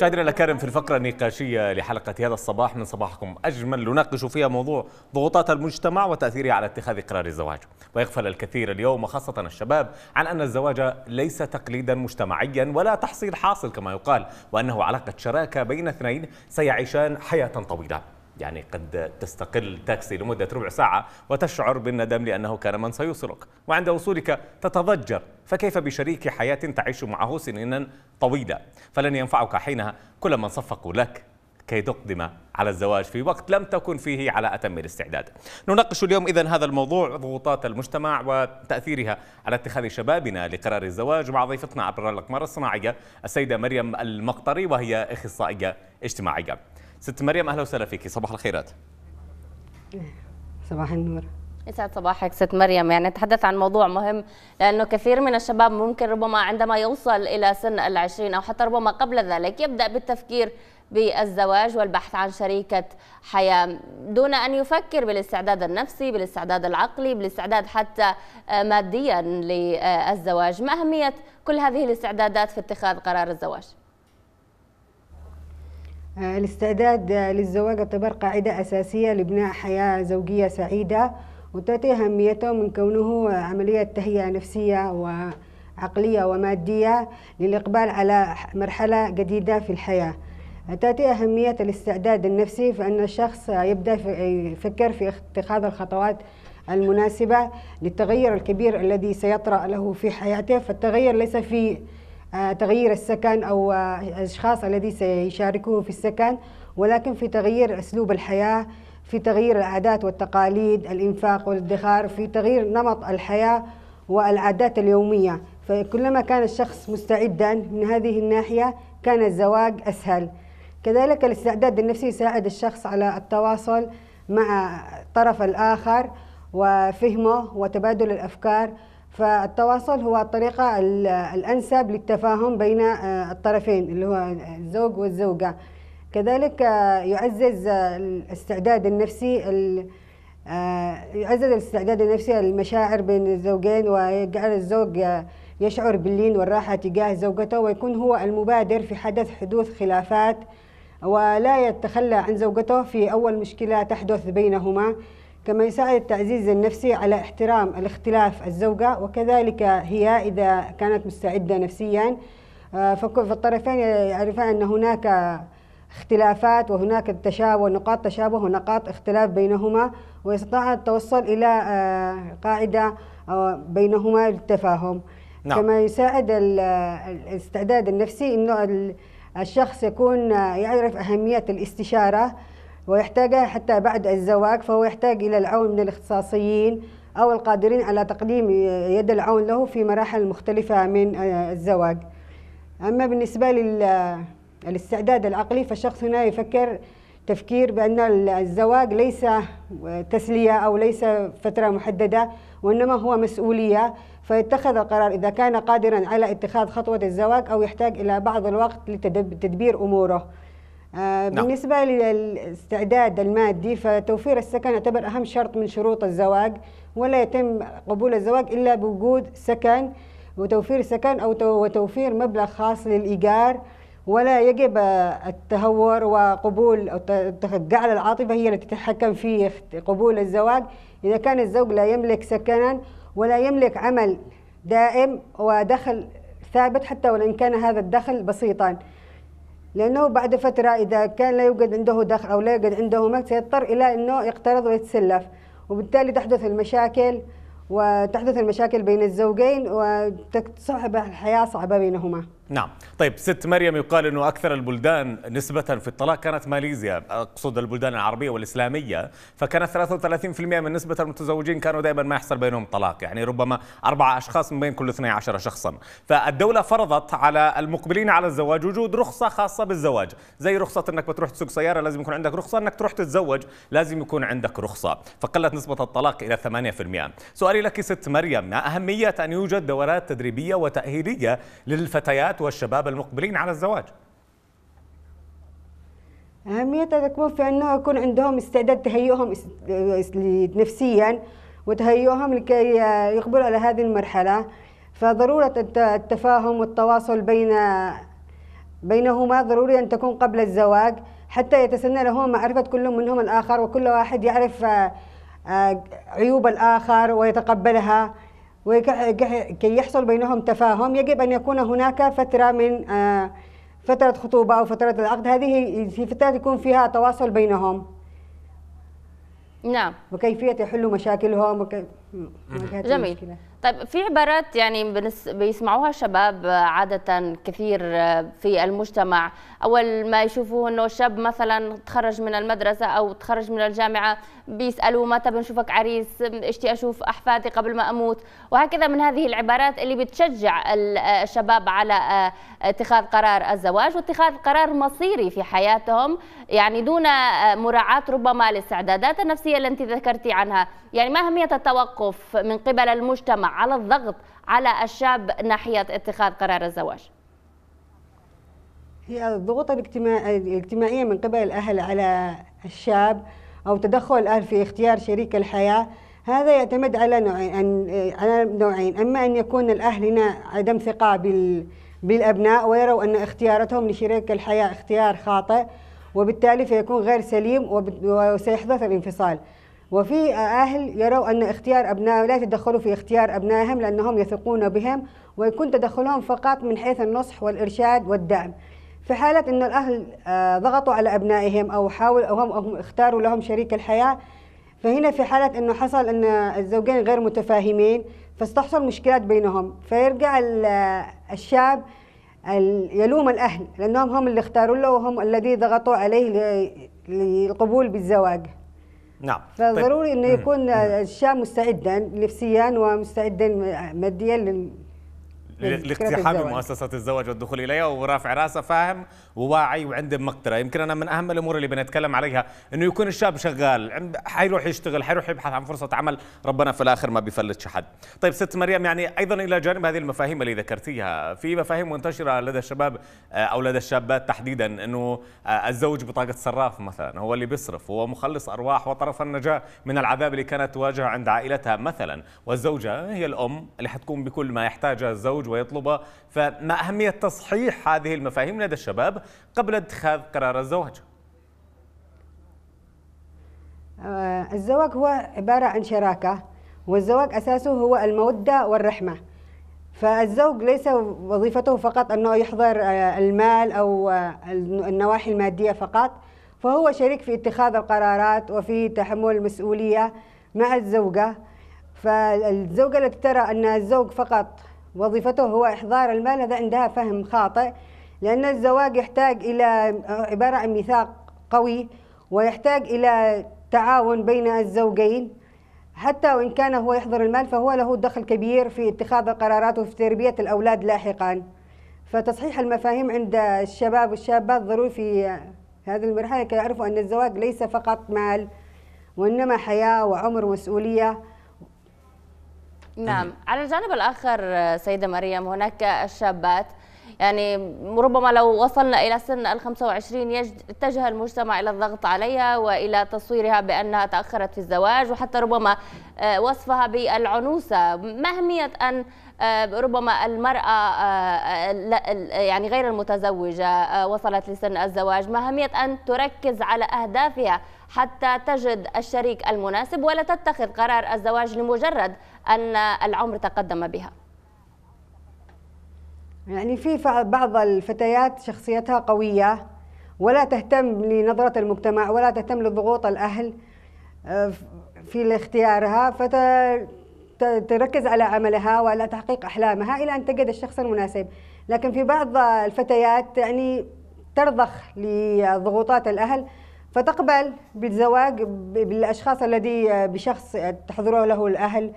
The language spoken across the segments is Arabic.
مشاهدينا الكرام في الفقرة النقاشية لحلقة هذا الصباح من صباحكم أجمل نناقش فيها موضوع ضغوطات المجتمع وتأثيرها على اتخاذ قرار الزواج ويغفل الكثير اليوم خاصة الشباب عن أن الزواج ليس تقليدا مجتمعيا ولا تحصيل حاصل كما يقال وأنه علاقة شراكة بين اثنين سيعيشان حياة طويلة يعني قد تستقل تاكسي لمدة ربع ساعة وتشعر بالندم لأنه كان من سيوصلك وعند وصولك تتضجر فكيف بشريك حياة تعيش معه سنين طويلة فلن ينفعك حينها كل من صفقوا لك كي تقدم على الزواج في وقت لم تكن فيه على أتم الاستعداد نناقش اليوم إذا هذا الموضوع ضغوطات المجتمع وتأثيرها على اتخاذ شبابنا لقرار الزواج مع ضيفتنا عبر الأقمار الصناعية السيدة مريم المقطري وهي أخصائية اجتماعية ست مريم اهلا وسهلا فيكي صباح الخيرات صباح النور يسعد صباحك ست مريم يعني نتحدث عن موضوع مهم لأنه كثير من الشباب ممكن ربما عندما يوصل إلى سن العشرين أو حتى ربما قبل ذلك يبدأ بالتفكير بالزواج والبحث عن شريكة حياة دون أن يفكر بالاستعداد النفسي بالاستعداد العقلي بالاستعداد حتى آه، ماديا للزواج ما أهمية كل هذه الاستعدادات في اتخاذ قرار الزواج؟ آه، الاستعداد آه، للزواج يعتبر قاعدة أساسية لبناء حياة زوجية سعيدة وتأتي أهميته من كونه عملية تهيئة نفسية وعقلية ومادية للإقبال على مرحلة جديدة في الحياة تأتي أهمية الاستعداد النفسي فإن الشخص يبدأ يفكر في اتخاذ الخطوات المناسبة للتغير الكبير الذي سيطرأ له في حياته فالتغير ليس في آه، تغيير السكن أو آه، الأشخاص الذي سيشاركوه في السكن ولكن في تغيير أسلوب الحياة في تغيير العادات والتقاليد الإنفاق والادخار في تغيير نمط الحياة والعادات اليومية فكلما كان الشخص مستعدا من هذه الناحية كان الزواج أسهل كذلك الاستعداد النفسي يساعد الشخص على التواصل مع الطرف الآخر وفهمه وتبادل الأفكار فالتواصل هو الطريقة الأنسب للتفاهم بين آه، الطرفين اللي هو الزوج والزوجة كذلك آه، يعزز الاستعداد النفسي آه، يعزز الاستعداد النفسي للمشاعر بين الزوجين ويجعل الزوج يشعر باللين والراحة تجاه زوجته ويكون هو المبادر في حدث حدوث خلافات ولا يتخلى عن زوجته في أول مشكلة تحدث بينهما كما يساعد التعزيز النفسي على احترام الاختلاف الزوجة وكذلك هي إذا كانت مستعدة نفسيا آه، فالطرفين يعرفان أن هناك اختلافات وهناك تشابه نقاط تشابه ونقاط اختلاف بينهما ويستطيع التوصل إلى آه، قاعدة آه، بينهما للتفاهم نعم. كما يساعد الاستعداد النفسي أنه الشخص يكون يعرف أهمية الاستشارة ويحتاجها حتى بعد الزواج فهو يحتاج إلى العون من الاختصاصيين أو القادرين على تقديم يد العون له في مراحل مختلفة من آه، الزواج أما بالنسبة للاستعداد العقلي فالشخص هنا يفكر تفكير بأن الزواج ليس آه، تسلية أو ليس فترة محددة وإنما هو مسؤولية فيتخذ القرار إذا كان قادرا على اتخاذ خطوة الزواج أو يحتاج إلى بعض الوقت لتدبير أموره آه، نعم. بالنسبة نعم. للاستعداد المادي فتوفير السكن يعتبر أهم شرط من شروط الزواج ولا يتم قبول الزواج إلا بوجود سكن وتوفير سكن أو وتوفير مبلغ خاص للإيجار ولا يجب التهور وقبول جعل العاطفة هي التي تتحكم في قبول الزواج إذا كان الزوج لا يملك سكنا ولا يملك عمل دائم ودخل ثابت حتى وإن كان هذا الدخل بسيطا لأنه بعد فترة إذا كان لا يوجد عنده دخل أو لا يوجد عنده مال سيضطر إلى أنه يقترض ويتسلف وبالتالي تحدث المشاكل وتحدث المشاكل بين الزوجين وتصبح الحياة صعبة بينهما نعم طيب ست مريم يقال أنه أكثر البلدان نسبة في الطلاق كانت ماليزيا أقصد البلدان العربية والإسلامية فكانت 33% من نسبة المتزوجين كانوا دائما ما يحصل بينهم طلاق يعني ربما أربعة أشخاص من بين كل 12 شخصا فالدولة فرضت على المقبلين على الزواج وجود رخصة خاصة بالزواج زي رخصة أنك بتروح تسوق سيارة لازم يكون عندك رخصة أنك تروح تتزوج لازم يكون عندك رخصة فقلت نسبة الطلاق إلى 8% سؤالي لك ست مريم ما أهمية أن يوجد دورات تدريبية وتأهيلية للفتيات والشباب المقبلين على الزواج أهميتها تكمن في أنه يكون عندهم استعداد تهيئهم نفسيا وتهيئهم لكي يقبلوا على هذه المرحلة فضرورة التفاهم والتواصل بين بينهما ضروري أن تكون قبل الزواج حتى يتسنى لهما معرفة كل منهم الآخر وكل واحد يعرف آه، آه، عيوب الآخر ويتقبلها وكي يحصل بينهم تفاهم يجب أن يكون هناك فترة من آه، فترة خطوبة أو فترة العقد هذه فترة يكون فيها تواصل بينهم نعم وكيفية يحلوا مشاكلهم وكيف جميل مشكلة. طيب في عبارات يعني بيسمعوها الشباب عادة كثير آه، في المجتمع أول ما يشوفوه أنه شاب مثلا تخرج من المدرسة أو تخرج من الجامعة بيسألوا متى بنشوفك عريس اشتي أشوف أحفادي قبل ما أموت وهكذا من هذه العبارات اللي بتشجع آه، الشباب على آه، اتخاذ قرار الزواج واتخاذ قرار مصيري في حياتهم يعني دون مراعاة ربما الاستعدادات النفسية التي ذكرتي عنها يعني ما أهمية التوقف من قبل المجتمع على الضغط على الشاب ناحية اتخاذ قرار الزواج؟ هي الضغوط الاجتماعية من قبل الأهل على الشاب أو تدخل الأهل في اختيار شريك الحياة هذا يعتمد على نوعين على نوعين اما ان يكون الاهل هنا عدم ثقه بال بالابناء ويروا ان اختيارتهم لشريك الحياه اختيار خاطئ وبالتالي فيكون غير سليم وسيحدث الانفصال وفي أهل يروا أن اختيار أبنائهم لا يتدخلوا في اختيار أبنائهم لأنهم يثقون بهم ويكون تدخلهم فقط من حيث النصح والإرشاد والدعم في حالة أن الأهل آه، ضغطوا على أبنائهم أو حاول أو هم اختاروا لهم شريك الحياة فهنا في حالة أنه حصل أن الزوجين غير متفاهمين فاستحصل مشكلات بينهم فيرجع آه، الشاب يلوم الأهل لأنهم هم اللي اختاروا له وهم الذي ضغطوا عليه للقبول بالزواج نعم طيب. فضروري انه يكون الشاب مستعدا نفسيا ومستعدا ماديا لاقتحام مؤسسه الزواج والدخول اليها ورافع راسه فاهم وواعي وعنده مقدره يمكن انا من اهم الامور اللي بنتكلم عليها انه يكون الشاب شغال حيروح يشتغل حيروح يبحث عن فرصه عمل ربنا في الاخر ما بيفلتش حد طيب ست مريم يعني ايضا الى جانب هذه المفاهيم اللي ذكرتيها في مفاهيم منتشره لدى الشباب آه، او لدى الشابات تحديدا انه آه، الزوج بطاقه صراف مثلا هو اللي بيصرف هو مخلص ارواح وطرف النجاه من العذاب اللي كانت تواجهه عند عائلتها مثلا والزوجه هي الام اللي حتكون بكل ما يحتاجه الزوج ويطلبه فما أهمية تصحيح هذه المفاهيم لدى الشباب قبل اتخاذ قرار الزواج؟ آه، الزواج هو عبارة عن شراكة والزواج أساسه هو المودة والرحمة فالزوج ليس وظيفته فقط أنه يحضر آه، المال أو آه، النواحي المادية فقط فهو شريك في اتخاذ القرارات وفي تحمل المسؤولية مع الزوجة فالزوجة التي ترى أن الزوج فقط وظيفته هو إحضار المال هذا عندها فهم خاطئ لأن الزواج يحتاج إلى عبارة عن ميثاق قوي ويحتاج إلى تعاون بين الزوجين حتى وإن كان هو يحضر المال فهو له دخل كبير في اتخاذ القرارات وفي تربية الأولاد لاحقا فتصحيح المفاهيم عند الشباب والشابات ضروري في هذه المرحلة كي يعرفوا أن الزواج ليس فقط مال وإنما حياة وعمر ومسؤولية نعم على الجانب الآخر سيدة مريم هناك الشابات يعني ربما لو وصلنا إلى سن ال 25 اتجه المجتمع إلى الضغط عليها وإلى تصويرها بأنها تأخرت في الزواج وحتى ربما آه، وصفها بالعنوسة ما أهمية أن آه، ربما المرأة آه، يعني غير المتزوجة وصلت لسن الزواج ما أهمية أن تركز على أهدافها حتى تجد الشريك المناسب ولا تتخذ قرار الزواج لمجرد أن العمر تقدم بها يعني في بعض الفتيات شخصيتها قوية ولا تهتم لنظرة المجتمع ولا تهتم لضغوط الأهل آه، في اختيارها فتركز على عملها وعلى تحقيق أحلامها إلى أن تجد الشخص المناسب لكن في بعض الفتيات يعني ترضخ لضغوطات الأهل فتقبل بالزواج بالاشخاص الذي آه، بشخص تحضره له الاهل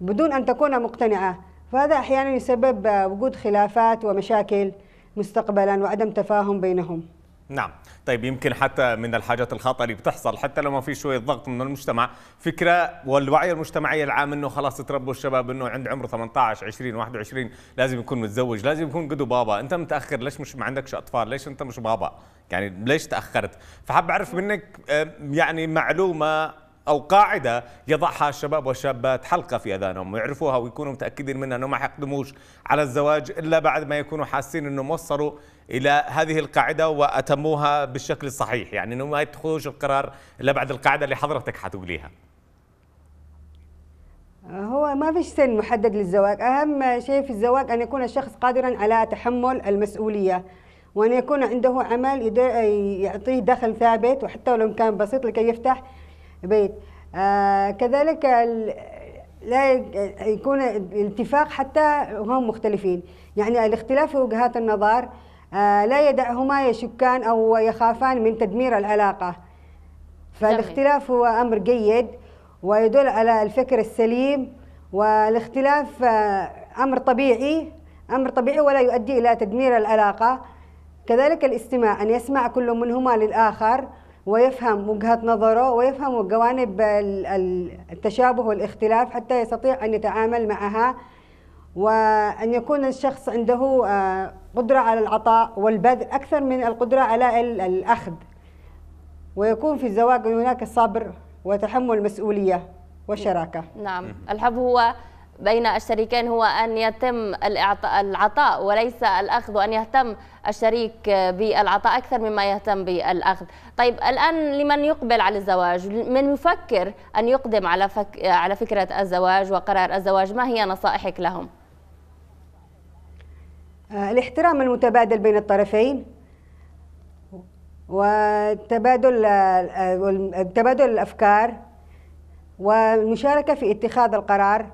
بدون ان تكون مقتنعه فهذا احيانا يسبب آه، وجود خلافات ومشاكل مستقبلا وعدم تفاهم بينهم نعم طيب يمكن حتى من الحاجات الخاطئه اللي بتحصل حتى لو ما في شويه ضغط من المجتمع فكره والوعي المجتمعي العام انه خلاص تربوا الشباب انه عند عمر 18 20 21 لازم يكون متزوج لازم يكون قدو بابا انت متاخر ليش مش ما عندكش اطفال ليش انت مش بابا يعني ليش تاخرت فحاب اعرف منك آه، يعني معلومه او قاعده يضعها الشباب والشابات حلقه في اذانهم ويعرفوها ويكونوا متاكدين منها انه ما حيقدموش على الزواج الا بعد ما يكونوا حاسين انهم وصلوا الى هذه القاعده واتموها بالشكل الصحيح يعني انه ما يتخذوش القرار الا بعد القاعده اللي حضرتك حتقوليها هو ما فيش سن محدد للزواج أهم شيء في الزواج أن يكون الشخص قادرا على تحمل المسؤولية وأن يكون عنده عمل يعطيه دخل ثابت وحتى ولو كان بسيط لكي يفتح بيت آه كذلك لا يكون الاتفاق حتى وهم مختلفين يعني الاختلاف في وجهات النظر آه لا يدعهما يشكان أو يخافان من تدمير العلاقة فالاختلاف هو أمر جيد ويدل على الفكر السليم والاختلاف آه، أمر طبيعي أمر طبيعي ولا يؤدي إلى تدمير العلاقة كذلك الاستماع أن يسمع كل منهما للآخر ويفهم وجهة نظره ويفهم جوانب التشابه والاختلاف حتى يستطيع أن يتعامل معها وأن يكون الشخص عنده آه، قدرة على العطاء والبذل أكثر من القدرة على الأخذ ويكون في الزواج هناك الصبر وتحمل المسؤولية وشراكة نعم الحب هو بين الشريكين هو أن يتم العطاء وليس الأخذ وأن يهتم الشريك بالعطاء أكثر مما يهتم بالأخذ طيب الآن لمن يقبل على الزواج من يفكر أن يقدم على, فك على فكرة الزواج وقرار الزواج ما هي نصائحك لهم؟ آه، الاحترام المتبادل بين الطرفين وتبادل آه، آه، تبادل الافكار والمشاركه في اتخاذ القرار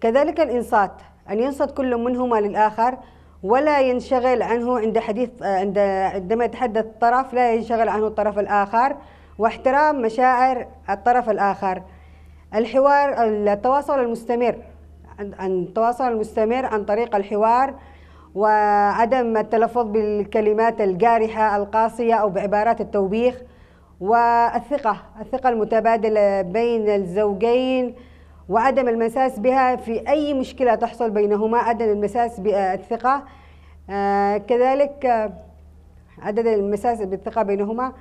كذلك الإنصات أن ينصت كل منهما للآخر ولا ينشغل عنه عند حديث آه، عند عندما يتحدث الطرف لا ينشغل عنه الطرف الآخر واحترام مشاعر الطرف الآخر الحوار التواصل المستمر التواصل المستمر عن طريق الحوار وعدم التلفظ بالكلمات الجارحة القاسية أو بعبارات التوبيخ والثقة الثقة المتبادلة بين الزوجين وعدم المساس بها في أي مشكلة تحصل بينهما عدم المساس بالثقة آه، كذلك آه، عدد المساس بالثقة بينهما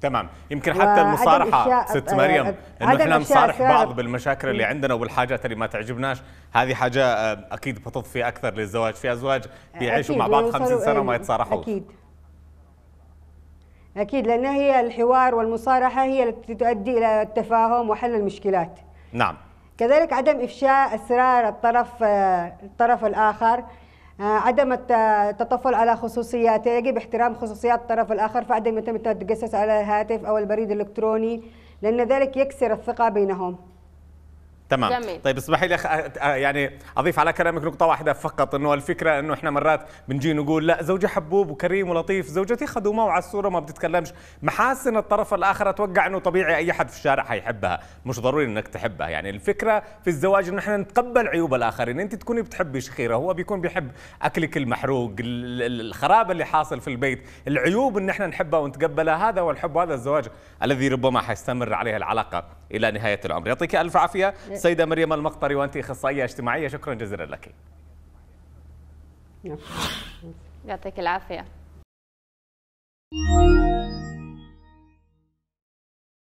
تمام يمكن حتى المصارحه ست آه، مريم انه احنا نصارح بعض بالمشاكل اللي عندنا وبالحاجات اللي ما تعجبناش هذه حاجه اكيد بتضفي اكثر للزواج في ازواج بيعيشوا مع بعض 50 سنه وما يتصارحوا اكيد اكيد لان هي الحوار والمصارحه هي التي تؤدي الى التفاهم وحل المشكلات نعم كذلك عدم افشاء اسرار الطرف الطرف الاخر آه، عدم التطفل على خصوصياته يجب احترام خصوصيات الطرف الاخر فعدم يتم التجسس على الهاتف او البريد الالكتروني لان ذلك يكسر الثقه بينهم تمام. جميل. طيب اسمحي لي يعني اضيف على كلامك نقطه واحده فقط انه الفكره انه احنا مرات بنجي نقول لا زوجي حبوب وكريم ولطيف زوجتي خدومه وعلى الصوره ما بتتكلمش محاسن الطرف الاخر اتوقع انه طبيعي اي حد في الشارع حيحبها مش ضروري انك تحبها يعني الفكره في الزواج انه احنا نتقبل عيوب الاخرين انت تكوني بتحبي شخيره هو بيكون بيحب اكلك المحروق الخراب اللي حاصل في البيت العيوب ان احنا نحبها ونتقبلها هذا هو الحب وهذا الزواج الذي ربما حيستمر عليه العلاقه الى نهايه العمر يعطيك الف عافيه سيده مريم المقطري وانت اخصائيه اجتماعيه شكرا جزيلا لك نعم. يعطيك العافيه